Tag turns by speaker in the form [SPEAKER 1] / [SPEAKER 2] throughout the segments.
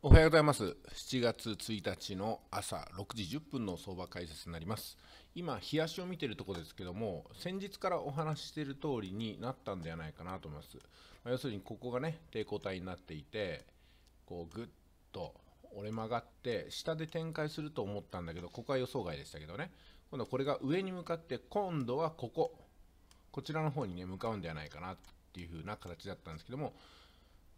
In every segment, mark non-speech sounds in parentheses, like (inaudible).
[SPEAKER 1] おはようございます7月1日の朝6時10分の相場解説になります今冷やしを見ているところですけども先日からお話ししている通りになったんではないかなと思います、まあ、要するにここがね抵抗体になっていてこうぐっと折れ曲がって下で展開すると思ったんだけどここは予想外でしたけどね今度はこれが上に向かって今度はこここちらの方にね向かうんではないかなっていう風な形だったんですけども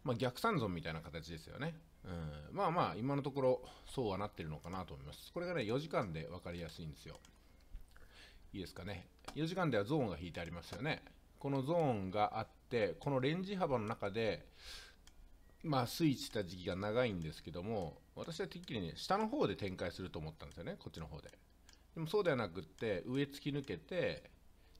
[SPEAKER 1] まあ、逆三尊みたいな形ですよね。うん、まあまあ、今のところそうはなってるのかなと思います。これがね、4時間で分かりやすいんですよ。いいですかね。4時間ではゾーンが引いてありますよね。このゾーンがあって、このレンジ幅の中で、まあ、スイッチした時期が長いんですけども、私はてっきりね、下の方で展開すると思ったんですよね、こっちの方で。でもそうではなくって、上突き抜けて、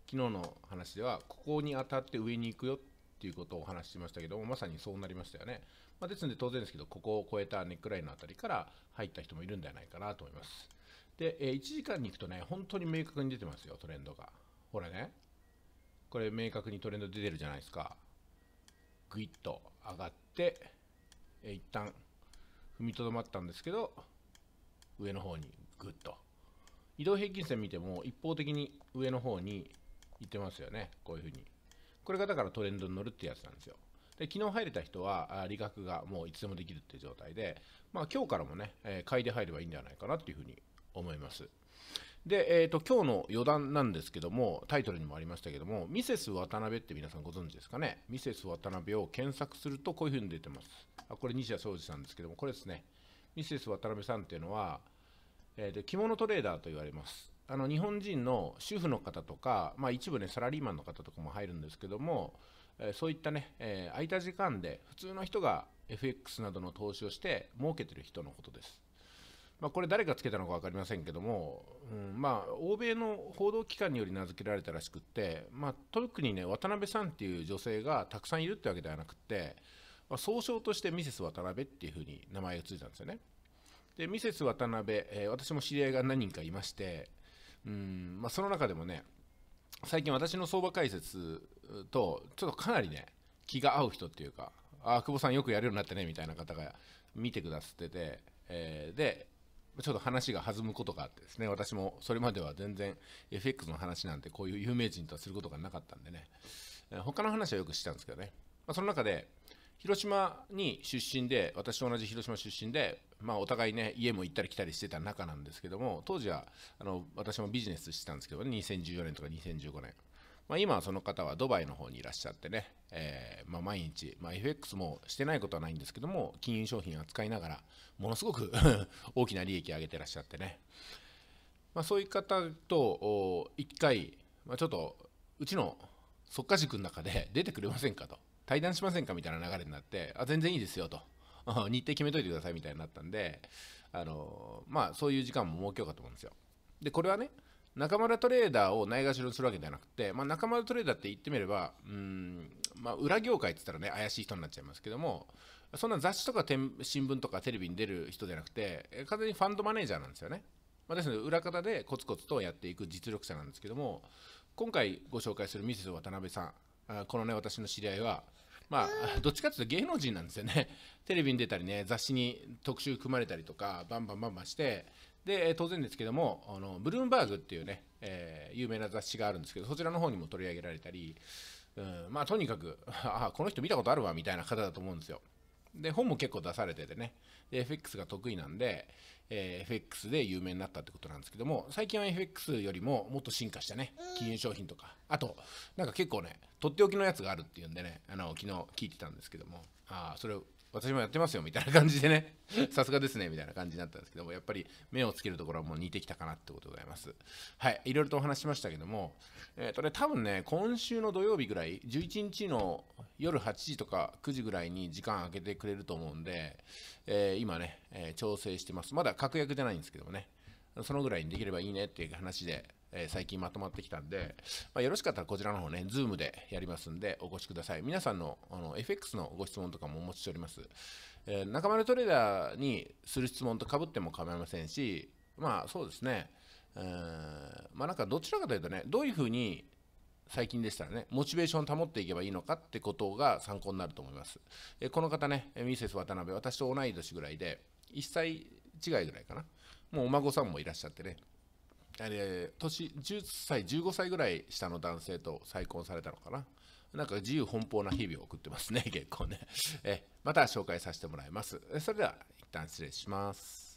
[SPEAKER 1] 昨日の話では、ここに当たって上に行くよっとていうことをお話ししましたけども、まさにそうなりましたよね。まあ、ですので、当然ですけど、ここを超えたネックラインのあたりから入った人もいるんではないかなと思います。で、え1時間に行くとね、本当に明確に出てますよ、トレンドが。ほらね、これ明確にトレンド出てるじゃないですか。ぐいっと上がって、え一旦踏みとどまったんですけど、上の方にぐっと。移動平均線見ても一方的に上の方に行ってますよね。こういうふうに。これがだからトレンドに乗るってやつなんですよ。で昨日入れた人は理学がもういつでもできるっていう状態で、まあ、今日からもね、えー、買いで入ればいいんではないかなっていうふうに思います。で、えーと、今日の余談なんですけども、タイトルにもありましたけども、ミセス渡辺って皆さんご存知ですかね、ミセス渡辺を検索するとこういうふうに出てます。あこれ、西田総司さんですけども、これですね、ミセス渡辺さんっていうのは、えーと着物トレーダーと言われます。あの日本人の主婦の方とか、まあ、一部ねサラリーマンの方とかも入るんですけども、えそういったね、えー、空いた時間で普通の人が FX などの投資をして儲けてる人のことです。まあ、これ誰がつけたのか分かりませんけども、うんまあ、欧米の報道機関により名付けられたらしくって、まあ、特にね渡辺さんっていう女性がたくさんいるってわけではなくて、まあ、総称としてミセス渡辺っていうふうに名前がついたんですよね。でミセス渡辺、えー、私も知り合いが何人かいまして、うんまあ、その中でもね、最近私の相場解説と、ちょっとかなりね、気が合う人っていうか、あ、久保さんよくやるようになってね、みたいな方が見てくださってて、えー、で、ちょっと話が弾むことがあってですね、私もそれまでは全然 FX の話なんてこういう有名人とはすることがなかったんでね、他の話はよくしてたんですけどね、まあ、その中で、広島に出身で私と同じ広島出身で、まあ、お互いね家も行ったり来たりしてた仲なんですけども当時はあの私もビジネスしてたんですけどね2014年とか2015年、まあ、今はその方はドバイの方にいらっしゃってね、えー、まあ、毎日、まあ、FX もしてないことはないんですけども金融商品扱いながらものすごく (laughs) 大きな利益を上げてらっしゃってね、まそういう方と一回、まちょっとうちの即家塾の中で出てくれませんかと。対談しませんかみたいな流れになってあ全然いいですよと (laughs) 日程決めといてくださいみたいになったんであのまあそういう時間も設けようかと思うんですよでこれはね中村トレーダーをないがしろにするわけではなくて、まあ、中村トレーダーって言ってみればうん、まあ、裏業界って言ったらね怪しい人になっちゃいますけどもそんな雑誌とか新聞とかテレビに出る人じゃなくて完全にファンドマネージャーなんですよね、まあ、ですので裏方でコツコツとやっていく実力者なんですけども今回ご紹介するミセス渡辺さんこのね私の知り合いはまあ、(laughs) どっちかっていうと芸能人なんですよね。(laughs) テレビに出たりね、雑誌に特集組まれたりとか、バンバンバンバンして、で、当然ですけども、あのブルームバーグっていうね、えー、有名な雑誌があるんですけど、そちらの方にも取り上げられたり、うん、まあ、とにかく、あ (laughs) あ、この人見たことあるわ、みたいな方だと思うんですよ。で、本も結構出されててね、FX が得意なんで、えー、FX で有名になったってことなんですけども、最近は FX よりももっと進化したね、金融商品とか、あと、なんか結構ね、とっておきのやつがあるっていうんでね、あの、昨日聞いてたんですけども、あそれを私もやってますよみたいな感じでね、(laughs) さすがですねみたいな感じになったんですけども、やっぱり目をつけるところはもう似てきたかなってことでございます。はい、いろいろとお話しましたけども、えっ、ー、とね、多分ね、今週の土曜日ぐらい、11日の夜8時とか9時ぐらいに時間空けてくれると思うんで、えー、今ね、えー、調整してます。まだ確約じゃないんですけどもね、そのぐらいにできればいいねっていう話で、え最近まとまってきたんで、まよろしかったらこちらの方ね、Zoom でやりますんで、お越しください。皆さんのあの FX のご質問とかもお持ちしております。え仲間トレーダーにする質問とかぶっても構いませんし、まあそうですね、えー、まあなんかどちらかというとね、どういうふうに最近でしたらね、モチベーションを保っていけばいいのかってことが参考になると思います。えこの方ね、ミセス渡辺、私と同い年ぐらいで、1歳違いぐらいかな。もうお孫さんもいらっしゃってね、年10歳15歳ぐらい下の男性と再婚されたのかななんか自由奔放な日々を送ってますね結構ねえまた紹介させてもらいますそれでは一旦失礼します